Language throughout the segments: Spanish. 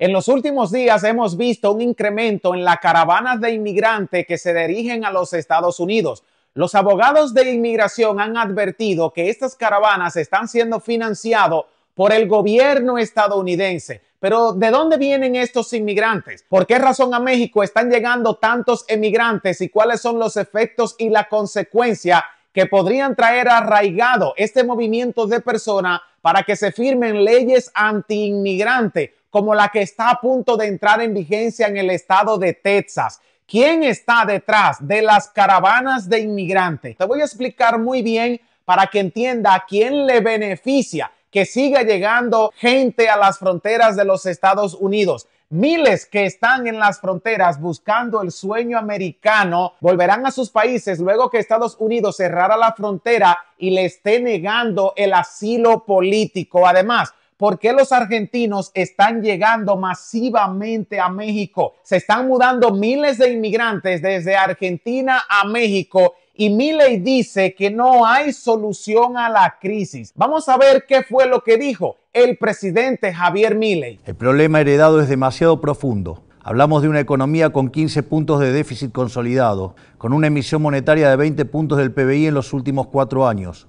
En los últimos días hemos visto un incremento en las caravanas de inmigrantes que se dirigen a los Estados Unidos. Los abogados de inmigración han advertido que estas caravanas están siendo financiadas por el gobierno estadounidense. Pero ¿de dónde vienen estos inmigrantes? ¿Por qué razón a México están llegando tantos emigrantes y cuáles son los efectos y la consecuencia que podrían traer arraigado este movimiento de personas para que se firmen leyes anti-inmigrante? como la que está a punto de entrar en vigencia en el estado de Texas. ¿Quién está detrás de las caravanas de inmigrantes? Te voy a explicar muy bien para que entienda a quién le beneficia que siga llegando gente a las fronteras de los Estados Unidos. Miles que están en las fronteras buscando el sueño americano volverán a sus países luego que Estados Unidos cerrara la frontera y le esté negando el asilo político. Además, ¿Por qué los argentinos están llegando masivamente a México? Se están mudando miles de inmigrantes desde Argentina a México y Milley dice que no hay solución a la crisis. Vamos a ver qué fue lo que dijo el presidente Javier Milley. El problema heredado es demasiado profundo. Hablamos de una economía con 15 puntos de déficit consolidado, con una emisión monetaria de 20 puntos del PBI en los últimos cuatro años,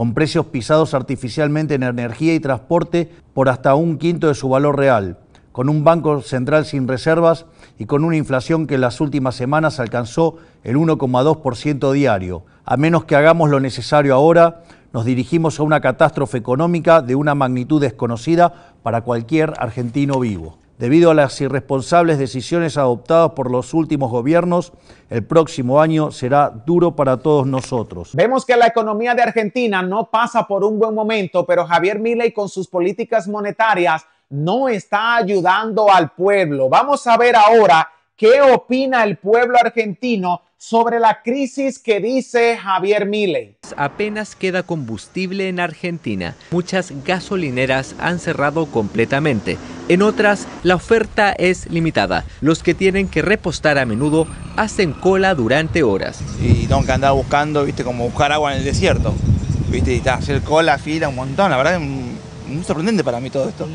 con precios pisados artificialmente en energía y transporte por hasta un quinto de su valor real, con un banco central sin reservas y con una inflación que en las últimas semanas alcanzó el 1,2% diario. A menos que hagamos lo necesario ahora, nos dirigimos a una catástrofe económica de una magnitud desconocida para cualquier argentino vivo. Debido a las irresponsables decisiones adoptadas por los últimos gobiernos, el próximo año será duro para todos nosotros. Vemos que la economía de Argentina no pasa por un buen momento, pero Javier Milei con sus políticas monetarias no está ayudando al pueblo. Vamos a ver ahora qué opina el pueblo argentino sobre la crisis que dice Javier Milei. Apenas queda combustible en Argentina. Muchas gasolineras han cerrado completamente. En otras, la oferta es limitada. Los que tienen que repostar a menudo hacen cola durante horas. Y tengo que andar buscando, viste, como buscar agua en el desierto. Viste, y hacer cola, fila, un montón. La verdad es muy sorprendente para mí todo esto.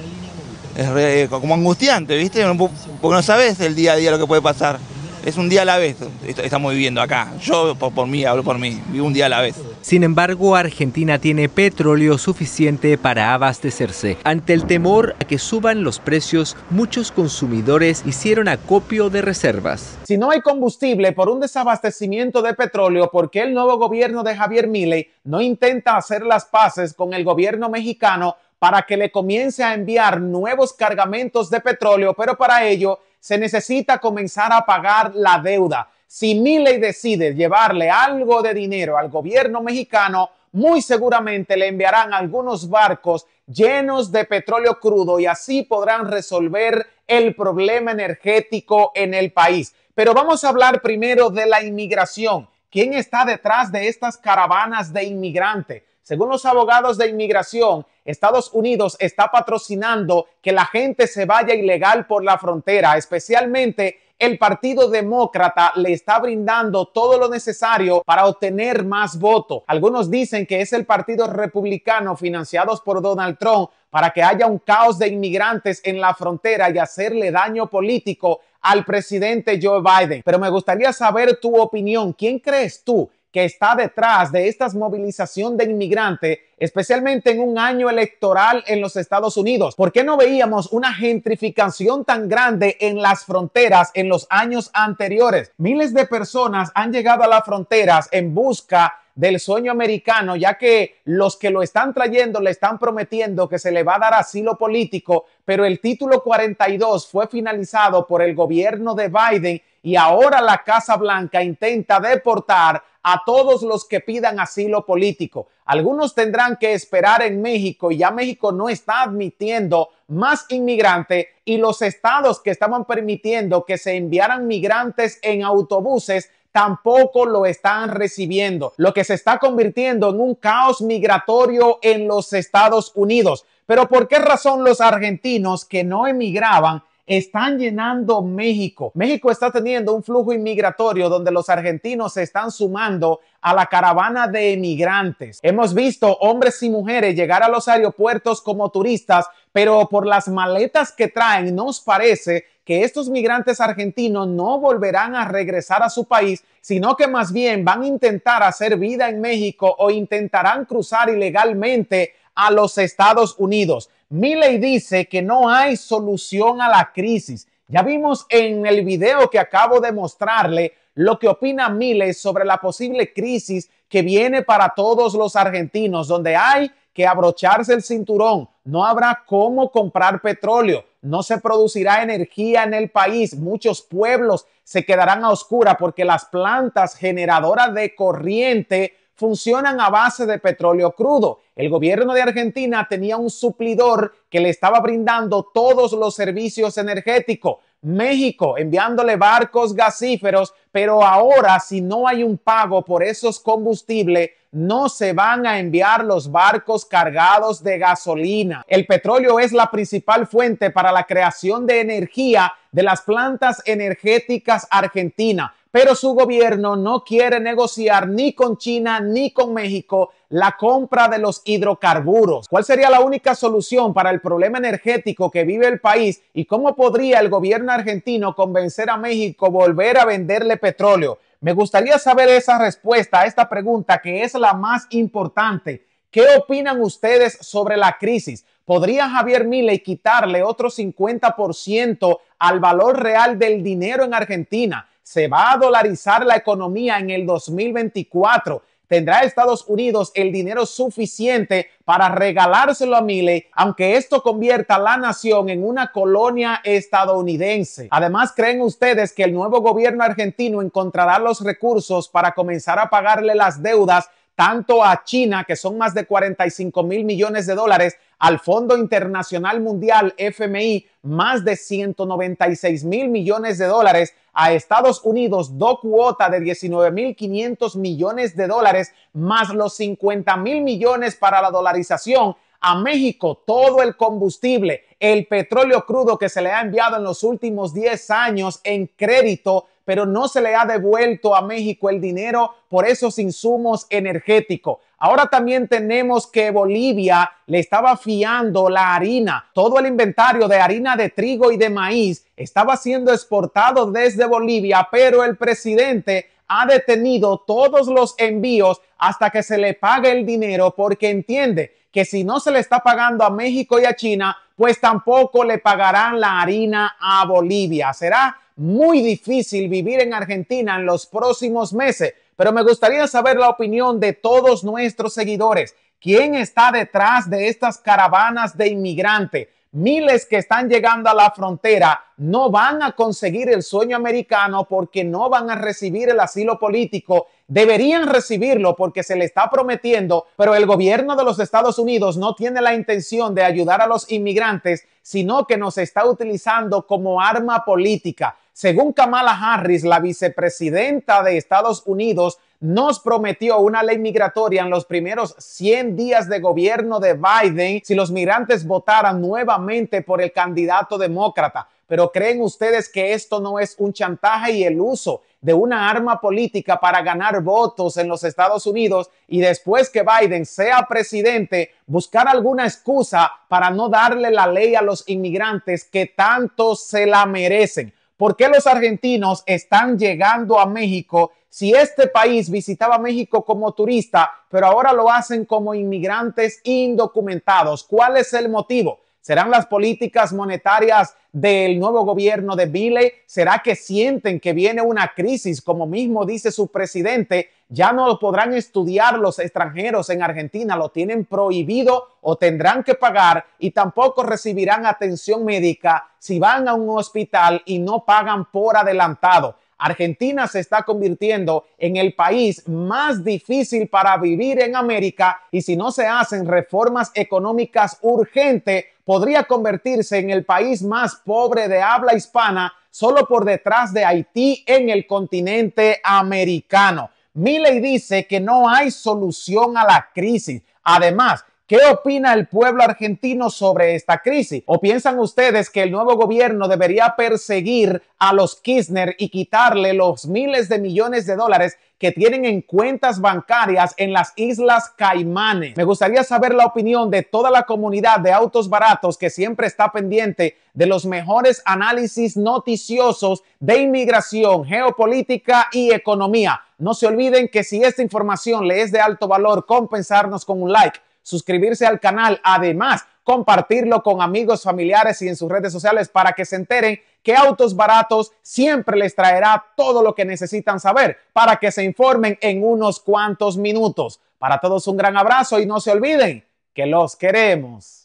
Es eh, como angustiante, viste, porque no sabes el día a día lo que puede pasar es un día a la vez, estamos viviendo acá. Yo por, mí, hablo por mí, vivo un día a la vez. Sin embargo, Argentina tiene petróleo suficiente para abastecerse. Ante el temor a que suban los precios, muchos consumidores hicieron acopio de reservas. Si no hay combustible por un desabastecimiento de petróleo, ¿por qué el nuevo gobierno de Javier Milley no intenta hacer las paces con el gobierno mexicano para que le comience a enviar nuevos cargamentos de petróleo? Pero para ello se necesita comenzar a pagar la deuda. Si Milley decide llevarle algo de dinero al gobierno mexicano, muy seguramente le enviarán algunos barcos llenos de petróleo crudo y así podrán resolver el problema energético en el país. Pero vamos a hablar primero de la inmigración. ¿Quién está detrás de estas caravanas de inmigrantes? Según los abogados de inmigración, Estados Unidos está patrocinando que la gente se vaya ilegal por la frontera, especialmente el Partido Demócrata le está brindando todo lo necesario para obtener más votos. Algunos dicen que es el Partido Republicano financiados por Donald Trump para que haya un caos de inmigrantes en la frontera y hacerle daño político al presidente Joe Biden. Pero me gustaría saber tu opinión. ¿Quién crees tú que está detrás de esta movilización de inmigrantes, especialmente en un año electoral en los Estados Unidos. ¿Por qué no veíamos una gentrificación tan grande en las fronteras en los años anteriores? Miles de personas han llegado a las fronteras en busca del sueño americano, ya que los que lo están trayendo le están prometiendo que se le va a dar asilo político, pero el título 42 fue finalizado por el gobierno de Biden y ahora la Casa Blanca intenta deportar a todos los que pidan asilo político. Algunos tendrán que esperar en México y ya México no está admitiendo más inmigrantes y los estados que estaban permitiendo que se enviaran migrantes en autobuses tampoco lo están recibiendo, lo que se está convirtiendo en un caos migratorio en los Estados Unidos. Pero ¿por qué razón los argentinos que no emigraban están llenando México. México está teniendo un flujo inmigratorio donde los argentinos se están sumando a la caravana de emigrantes. Hemos visto hombres y mujeres llegar a los aeropuertos como turistas, pero por las maletas que traen nos parece que estos migrantes argentinos no volverán a regresar a su país, sino que más bien van a intentar hacer vida en México o intentarán cruzar ilegalmente a los Estados Unidos. Milley dice que no hay solución a la crisis. Ya vimos en el video que acabo de mostrarle lo que opina Milley sobre la posible crisis que viene para todos los argentinos, donde hay que abrocharse el cinturón, no habrá cómo comprar petróleo, no se producirá energía en el país, muchos pueblos se quedarán a oscura porque las plantas generadoras de corriente funcionan a base de petróleo crudo. El gobierno de Argentina tenía un suplidor que le estaba brindando todos los servicios energéticos. México enviándole barcos gasíferos, pero ahora si no hay un pago por esos combustibles, no se van a enviar los barcos cargados de gasolina. El petróleo es la principal fuente para la creación de energía de las plantas energéticas argentinas pero su gobierno no quiere negociar ni con China ni con México la compra de los hidrocarburos. ¿Cuál sería la única solución para el problema energético que vive el país y cómo podría el gobierno argentino convencer a México volver a venderle petróleo? Me gustaría saber esa respuesta a esta pregunta que es la más importante. ¿Qué opinan ustedes sobre la crisis? ¿Podría Javier Milei quitarle otro 50% al valor real del dinero en Argentina? se va a dolarizar la economía en el 2024. ¿Tendrá Estados Unidos el dinero suficiente para regalárselo a Milley, aunque esto convierta la nación en una colonia estadounidense? Además, ¿creen ustedes que el nuevo gobierno argentino encontrará los recursos para comenzar a pagarle las deudas tanto a China, que son más de 45 mil millones de dólares, al Fondo Internacional Mundial, FMI, más de 196 mil millones de dólares, a Estados Unidos, dos cuota de 19 mil 500 millones de dólares, más los 50 mil millones para la dolarización, a México todo el combustible, el petróleo crudo que se le ha enviado en los últimos 10 años en crédito pero no se le ha devuelto a México el dinero por esos insumos energéticos. Ahora también tenemos que Bolivia le estaba fiando la harina. Todo el inventario de harina de trigo y de maíz estaba siendo exportado desde Bolivia, pero el presidente ha detenido todos los envíos hasta que se le pague el dinero porque entiende que si no se le está pagando a México y a China, pues tampoco le pagarán la harina a Bolivia. Será muy difícil vivir en Argentina en los próximos meses, pero me gustaría saber la opinión de todos nuestros seguidores. ¿Quién está detrás de estas caravanas de inmigrantes? Miles que están llegando a la frontera no van a conseguir el sueño americano porque no van a recibir el asilo político. Deberían recibirlo porque se le está prometiendo, pero el gobierno de los Estados Unidos no tiene la intención de ayudar a los inmigrantes, sino que nos está utilizando como arma política. Según Kamala Harris, la vicepresidenta de Estados Unidos, nos prometió una ley migratoria en los primeros 100 días de gobierno de Biden si los migrantes votaran nuevamente por el candidato demócrata. Pero ¿creen ustedes que esto no es un chantaje y el uso de una arma política para ganar votos en los Estados Unidos y después que Biden sea presidente, buscar alguna excusa para no darle la ley a los inmigrantes que tanto se la merecen? ¿Por qué los argentinos están llegando a México si este país visitaba México como turista, pero ahora lo hacen como inmigrantes indocumentados? ¿Cuál es el motivo? ¿Serán las políticas monetarias del nuevo gobierno de Bile? ¿Será que sienten que viene una crisis? Como mismo dice su presidente, ya no podrán estudiar los extranjeros en Argentina, lo tienen prohibido o tendrán que pagar y tampoco recibirán atención médica si van a un hospital y no pagan por adelantado. Argentina se está convirtiendo en el país más difícil para vivir en América y si no se hacen reformas económicas urgentes, podría convertirse en el país más pobre de habla hispana, solo por detrás de Haití en el continente americano. Milley dice que no hay solución a la crisis. Además, ¿Qué opina el pueblo argentino sobre esta crisis? ¿O piensan ustedes que el nuevo gobierno debería perseguir a los Kirchner y quitarle los miles de millones de dólares que tienen en cuentas bancarias en las Islas Caimanes. Me gustaría saber la opinión de toda la comunidad de autos baratos que siempre está pendiente de los mejores análisis noticiosos de inmigración, geopolítica y economía. No se olviden que si esta información le es de alto valor, compensarnos con un like suscribirse al canal, además compartirlo con amigos, familiares y en sus redes sociales para que se enteren que Autos Baratos siempre les traerá todo lo que necesitan saber para que se informen en unos cuantos minutos. Para todos un gran abrazo y no se olviden que los queremos.